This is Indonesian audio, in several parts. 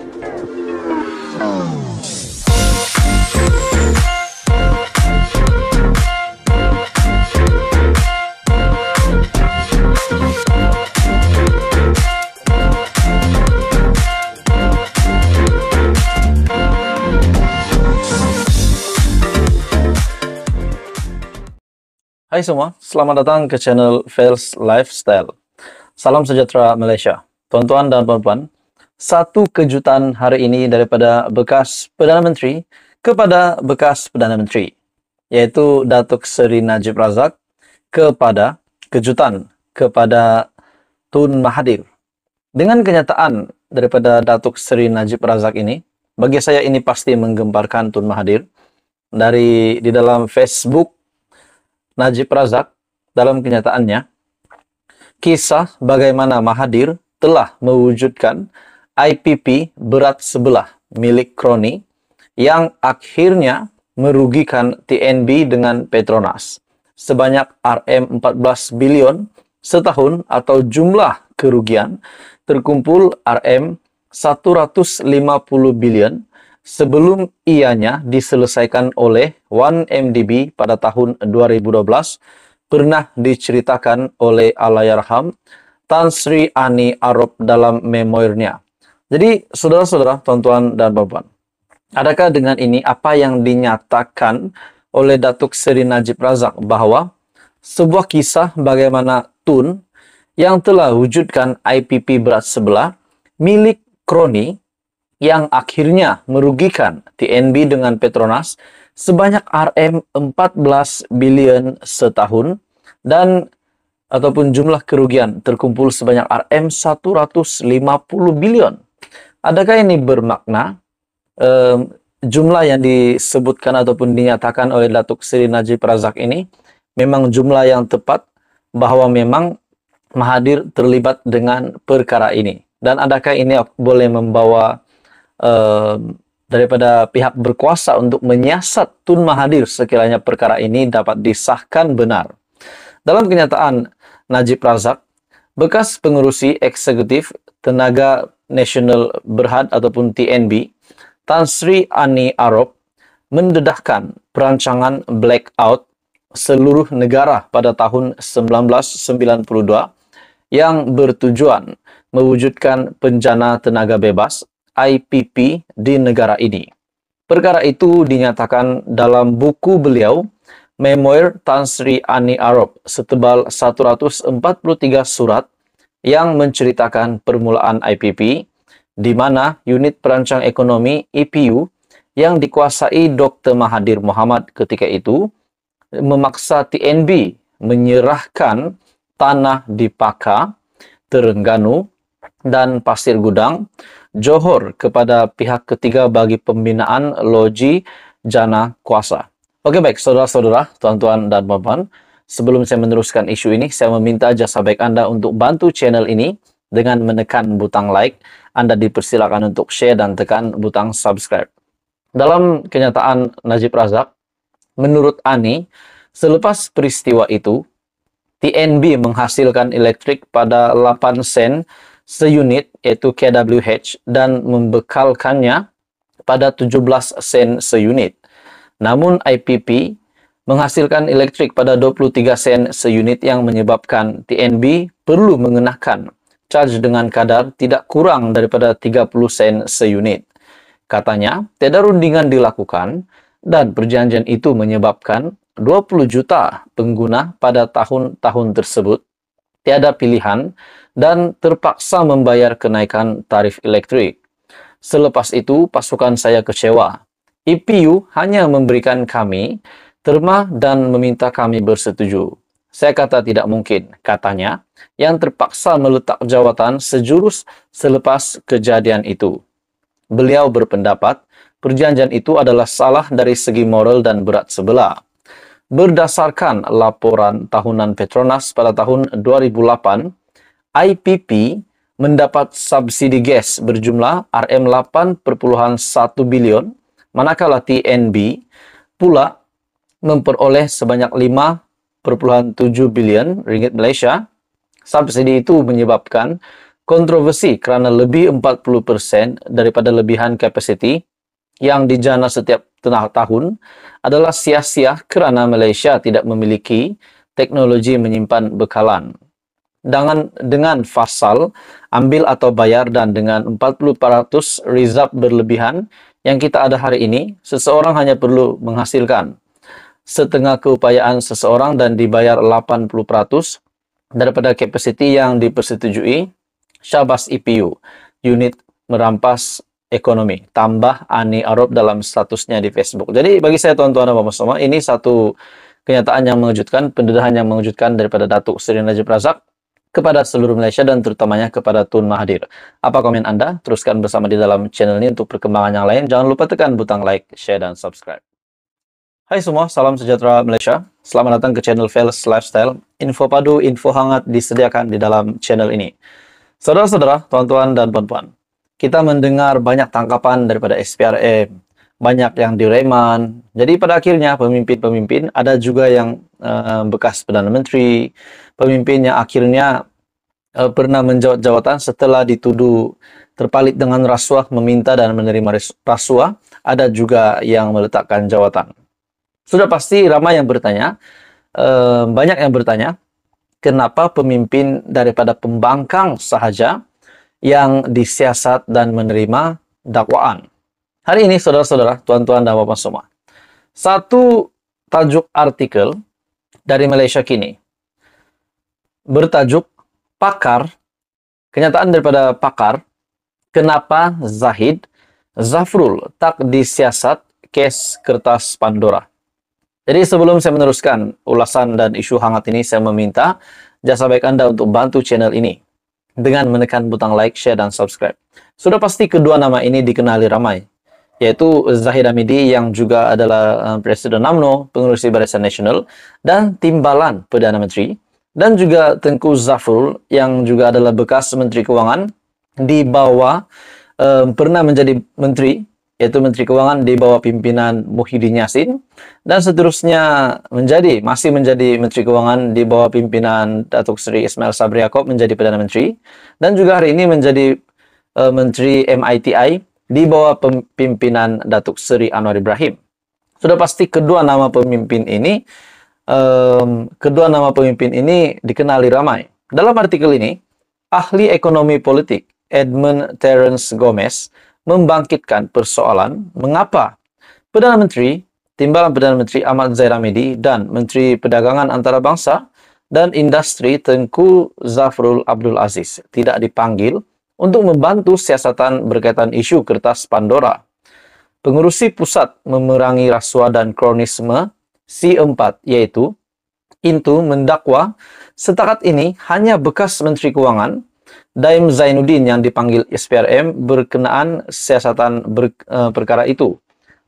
Hai semua, selamat datang ke channel Fails Lifestyle. Salam sejahtera Malaysia. Tuan-tuan dan puan-puan, satu kejutan hari ini daripada bekas Perdana Menteri kepada bekas Perdana Menteri, yaitu Datuk Seri Najib Razak kepada kejutan kepada Tun Mahathir. Dengan kenyataan daripada Datuk Seri Najib Razak ini, bagi saya ini pasti menggemparkan Tun Mahathir. Dari di dalam Facebook Najib Razak dalam kenyataannya, kisah bagaimana Mahathir telah mewujudkan IPP berat sebelah milik Kroni yang akhirnya merugikan TNB dengan Petronas sebanyak RM 14 bilion setahun atau jumlah kerugian terkumpul RM 150 bilion sebelum ianya diselesaikan oleh 1MDB pada tahun 2012 pernah diceritakan oleh Alayarham Tan Sri Ani Arab dalam memoirnya. Jadi, saudara-saudara, tuan-tuan dan bapak, adakah dengan ini apa yang dinyatakan oleh Datuk Seri Najib Razak bahwa sebuah kisah bagaimana Tun yang telah wujudkan IPP berat sebelah milik kroni yang akhirnya merugikan TNB dengan Petronas sebanyak RM 14 bilion setahun dan ataupun jumlah kerugian terkumpul sebanyak RM 150 bilion Adakah ini bermakna um, jumlah yang disebutkan ataupun dinyatakan oleh Datuk Seri Najib Razak ini memang jumlah yang tepat bahwa memang Mahadir terlibat dengan perkara ini? Dan adakah ini boleh membawa um, daripada pihak berkuasa untuk menyiasat Tun Mahadir sekiranya perkara ini dapat disahkan benar. Dalam kenyataan Najib Razak, bekas pengurusi eksekutif tenaga National Berhad ataupun TNB, Tan Sri Ani Arab mendedahkan perancangan blackout seluruh negara pada tahun 1992 yang bertujuan mewujudkan penjana tenaga bebas IPP di negara ini. Perkara itu dinyatakan dalam buku beliau Memoir Tan Sri Ani Arab, setebal 143 surat yang menceritakan permulaan IPP, di mana unit perancang ekonomi IPU yang dikuasai Dr. Mahathir Mohamad ketika itu memaksa TNB menyerahkan tanah di Paka, Terengganu, dan Pasir Gudang, Johor kepada pihak ketiga bagi pembinaan loji jana kuasa. Oke baik, saudara-saudara, tuan-tuan dan puan-puan, Sebelum saya meneruskan isu ini, saya meminta jasa baik Anda untuk bantu channel ini dengan menekan butang like. Anda dipersilakan untuk share dan tekan butang subscribe. Dalam kenyataan Najib Razak, menurut Ani, selepas peristiwa itu, TNB menghasilkan elektrik pada 8 sen seunit yaitu kWh dan membekalkannya pada 17 sen seunit. Namun IPP menghasilkan elektrik pada 23 sen seunit yang menyebabkan TNB perlu mengenakan charge dengan kadar tidak kurang daripada 30 sen seunit. Katanya, tidak rundingan dilakukan dan perjanjian itu menyebabkan 20 juta pengguna pada tahun-tahun tersebut tiada pilihan dan terpaksa membayar kenaikan tarif elektrik. Selepas itu, pasukan saya kecewa. EPU hanya memberikan kami terma dan meminta kami bersetuju. Saya kata tidak mungkin, katanya, yang terpaksa meletak jawatan sejurus selepas kejadian itu. Beliau berpendapat, perjanjian itu adalah salah dari segi moral dan berat sebelah. Berdasarkan laporan tahunan Petronas pada tahun 2008, IPP mendapat subsidi gas berjumlah RM 8,1 bilion, manakala TNB pula memperoleh sebanyak 5,7 bilion ringgit Malaysia. Subsidi itu menyebabkan kontroversi kerana lebih 40% daripada lebihan kapasiti yang dijana setiap tengah tahun adalah sia-sia kerana Malaysia tidak memiliki teknologi menyimpan bekalan. Dengan, dengan fasal, ambil atau bayar dan dengan 40% reserve berlebihan yang kita ada hari ini, seseorang hanya perlu menghasilkan setengah keupayaan seseorang dan dibayar 80% daripada capacity yang dipersetujui Syabas IPU, unit merampas ekonomi, tambah Ani Arab dalam statusnya di Facebook. Jadi bagi saya tuan-tuan dan -tuan, semua, ini satu kenyataan yang mengejutkan, pendedahan yang mengejutkan daripada Datuk Seri Najib Razak kepada seluruh Malaysia dan terutamanya kepada Tun Mahathir. Apa komen Anda? Teruskan bersama di dalam channel ini untuk perkembangan yang lain. Jangan lupa tekan butang like, share, dan subscribe. Hai semua, salam sejahtera Malaysia. Selamat datang ke channel Fails Lifestyle. Info padu, info hangat disediakan di dalam channel ini. Saudara-saudara, tuan-tuan dan puan-puan, kita mendengar banyak tangkapan daripada SPRM, banyak yang direman. Jadi pada akhirnya pemimpin-pemimpin ada juga yang uh, bekas Perdana Menteri, pemimpin yang akhirnya uh, pernah menjawat jawatan setelah dituduh terpalit dengan rasuah, meminta dan menerima rasuah. Ada juga yang meletakkan jawatan. Sudah pasti ramai yang bertanya, e, banyak yang bertanya, kenapa pemimpin daripada pembangkang sahaja yang disiasat dan menerima dakwaan. Hari ini saudara-saudara, tuan-tuan dan bapak semua, satu tajuk artikel dari Malaysia Kini bertajuk Pakar, kenyataan daripada pakar, kenapa Zahid Zafrul tak disiasat kes kertas Pandora. Jadi sebelum saya meneruskan ulasan dan isu hangat ini, saya meminta jasa baik Anda untuk bantu channel ini dengan menekan butang like, share, dan subscribe. Sudah pasti kedua nama ini dikenali ramai, yaitu Zahid Hamidi yang juga adalah eh, Presiden UMNO, pengurus Barisan Nasional, dan Timbalan Perdana Menteri, dan juga Tengku Zaful yang juga adalah bekas Menteri Keuangan, di bawah um, pernah menjadi Menteri yaitu Menteri Keuangan di bawah pimpinan Muhyiddin Yassin dan seterusnya menjadi masih menjadi Menteri Keuangan di bawah pimpinan Datuk Seri Ismail Sabri Yaakob menjadi Perdana Menteri dan juga hari ini menjadi uh, Menteri MITI di bawah pimpinan Datuk Seri Anwar Ibrahim. Sudah pasti kedua nama pemimpin ini um, kedua nama pemimpin ini dikenali ramai. Dalam artikel ini, ahli ekonomi politik Edmund Terence Gomez membangkitkan persoalan mengapa Perdana Menteri, Timbalan Perdana Menteri Ahmad Hamidi dan Menteri Perdagangan Antarabangsa dan Industri Tengku Zafrul Abdul Aziz tidak dipanggil untuk membantu siasatan berkaitan isu kertas Pandora. Pengurusi Pusat Memerangi Rasuah dan Kronisme C4 yaitu Intu mendakwa setakat ini hanya bekas Menteri Keuangan Daim Zainuddin yang dipanggil SPRM berkenaan siasatan ber, e, perkara itu.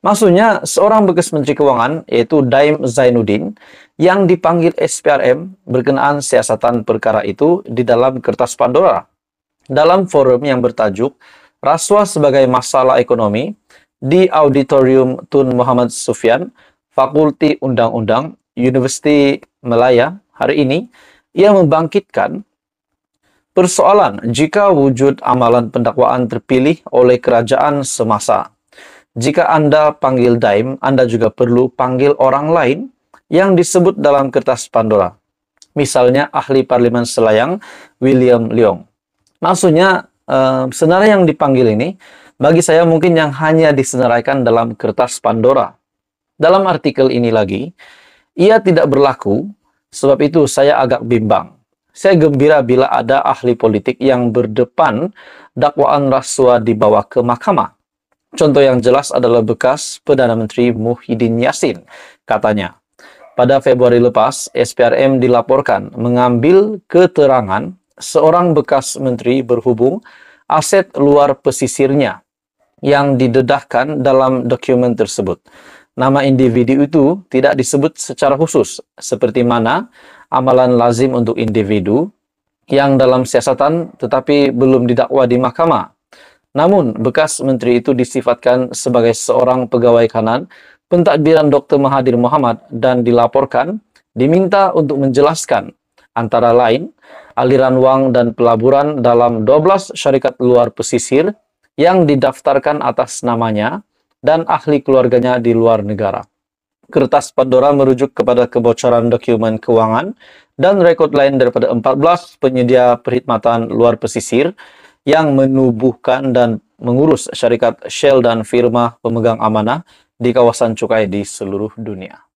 Maksudnya, seorang bekas Menteri Keuangan, yaitu Daim Zainuddin, yang dipanggil SPRM berkenaan siasatan perkara itu di dalam kertas Pandora. Dalam forum yang bertajuk, Rasuah sebagai Masalah Ekonomi, di Auditorium Tun Muhammad Sufyan, Fakulti Undang-Undang, University Melaya, hari ini, ia membangkitkan Persoalan jika wujud amalan pendakwaan terpilih oleh kerajaan semasa. Jika Anda panggil daim, Anda juga perlu panggil orang lain yang disebut dalam kertas Pandora. Misalnya ahli Parlimen Selayang, William Leong. Maksudnya, eh, senarai yang dipanggil ini, bagi saya mungkin yang hanya disenaraikan dalam kertas Pandora. Dalam artikel ini lagi, ia tidak berlaku, sebab itu saya agak bimbang. Saya gembira bila ada ahli politik yang berdepan dakwaan rasuah dibawa ke mahkamah. Contoh yang jelas adalah bekas Perdana Menteri Muhyiddin Yassin. Katanya, pada Februari lepas, SPRM dilaporkan mengambil keterangan seorang bekas menteri berhubung aset luar pesisirnya yang didedahkan dalam dokumen tersebut. Nama individu itu tidak disebut secara khusus, seperti mana amalan lazim untuk individu yang dalam siasatan tetapi belum didakwa di mahkamah. Namun, bekas menteri itu disifatkan sebagai seorang pegawai kanan pentadbiran Dr. Mahathir Muhammad dan dilaporkan diminta untuk menjelaskan antara lain aliran wang dan pelaburan dalam 12 syarikat luar pesisir yang didaftarkan atas namanya dan ahli keluarganya di luar negara kertas Pandora merujuk kepada kebocoran dokumen keuangan, dan rekod lain daripada 14 penyedia perkhidmatan luar pesisir yang menubuhkan dan mengurus syarikat Shell dan firma pemegang amanah di kawasan cukai di seluruh dunia.